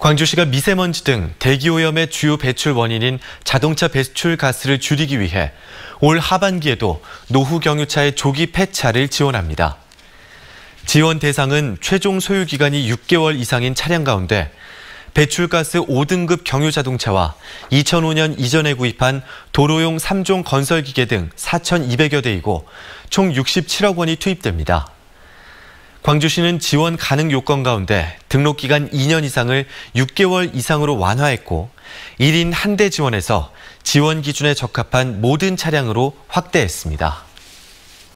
광주시가 미세먼지 등 대기오염의 주요 배출 원인인 자동차 배출 가스를 줄이기 위해 올 하반기에도 노후 경유차의 조기 폐차를 지원합니다. 지원 대상은 최종 소유 기간이 6개월 이상인 차량 가운데 배출가스 5등급 경유 자동차와 2005년 이전에 구입한 도로용 3종 건설기계 등 4,200여 대이고 총 67억 원이 투입됩니다. 광주시는 지원 가능 요건 가운데 등록 기간 2년 이상을 6개월 이상으로 완화했고 1인 한 대 지원에서 지원 기준에 적합한 모든 차량으로 확대했습니다.